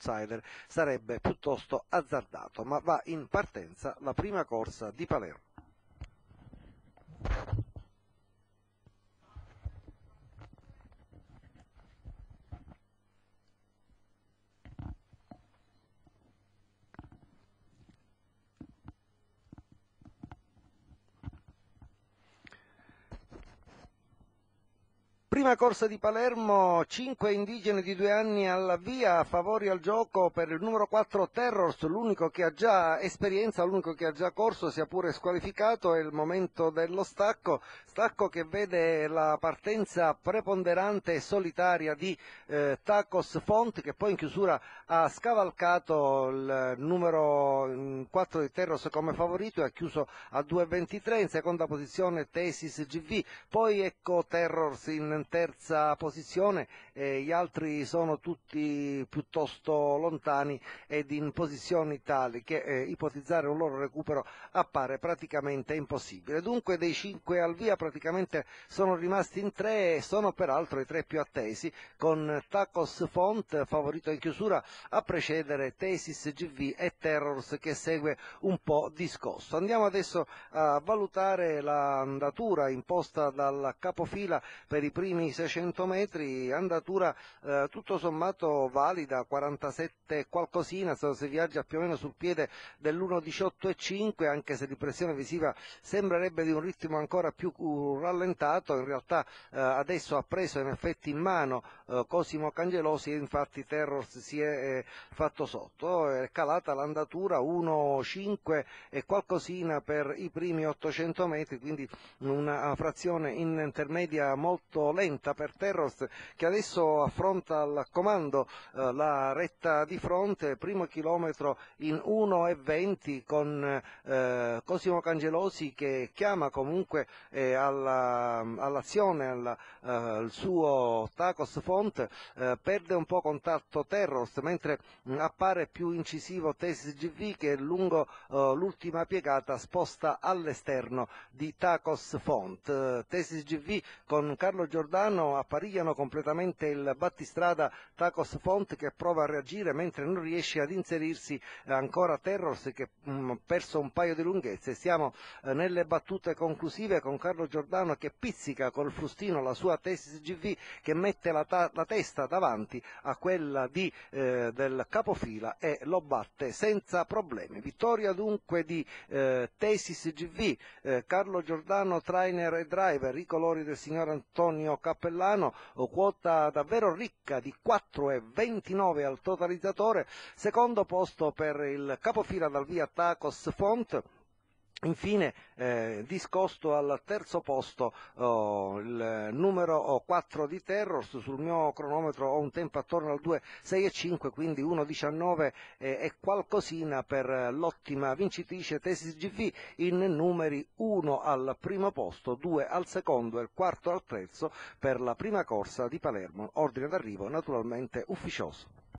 outsider sarebbe piuttosto azzardato, ma va in partenza la prima corsa di Palermo. Prima corsa di Palermo, 5 indigeni di due anni alla via, favori al gioco per il numero 4 Terrors, l'unico che ha già esperienza, l'unico che ha già corso, sia pure squalificato, è il momento dello stacco, stacco che vede la partenza preponderante e solitaria di eh, Tacos Font che poi in chiusura ha scavalcato il numero 4 mm, di Terrors come favorito e ha chiuso a 2.23, in seconda posizione Tesis GV, poi ecco Terrors in terza posizione, gli altri sono tutti piuttosto lontani ed in posizioni tali che eh, ipotizzare un loro recupero appare praticamente impossibile. Dunque dei cinque al via praticamente sono rimasti in tre e sono peraltro i tre più attesi, con Tacos Font favorito in chiusura a precedere Tesis GV e Terrors che segue un po' discosto. Andiamo adesso a valutare l'andatura imposta dal capofila per i primi primi 600 metri, andatura eh, tutto sommato valida, 47 qualcosina, si viaggia più o meno sul piede dell'1.18.5, anche se di pressione visiva sembrerebbe di un ritmo ancora più uh, rallentato, in realtà eh, adesso ha preso in effetti in mano eh, Cosimo Cangelosi e infatti Terror si è eh, fatto sotto, è calata l'andatura 1.5 e qualcosina per i primi 800 metri, quindi una frazione in intermedia molto lenta violenta per Terrost che adesso affronta al comando eh, la retta di fronte, primo chilometro in 1.20 con eh, Cosimo Cangelosi che chiama comunque eh, alla, all'azione alla, eh, il suo Tacos Font, eh, perde un po' contatto Terrost mentre mh, mm, appare più incisivo Tesis GV che lungo eh, l'ultima piegata sposta all'esterno di Tacos Font. TSGV con Carlo Giordano Capodanno apparigliano completamente il battistrada Tacos Font che prova a reagire mentre non riesce ad inserirsi eh, ancora Terrors che ha mm, perso un paio di lunghezze. Siamo eh, nelle battute conclusive con Carlo Giordano che pizzica col frustino la sua Tesis GV che mette la, ta- la testa davanti a quella di, eh, del capofila e lo batte senza problemi. Vittoria dunque di eh, Tesis GV, eh, Carlo Giordano trainer e driver, i colori del signor Antonio Carlo cappellano, quota davvero ricca di 4,29 al totalizzatore, secondo posto per il capofila dal via Tacos Font, Infine, eh, discosto al terzo posto oh, il numero 4 di Terrors, sul mio cronometro ho un tempo attorno al 2,65, quindi 1,19 eh, e qualcosina per l'ottima vincitrice Tesis GV in numeri 1 al primo posto, 2 al secondo e il quarto al terzo per la prima corsa di Palermo, ordine d'arrivo naturalmente ufficioso.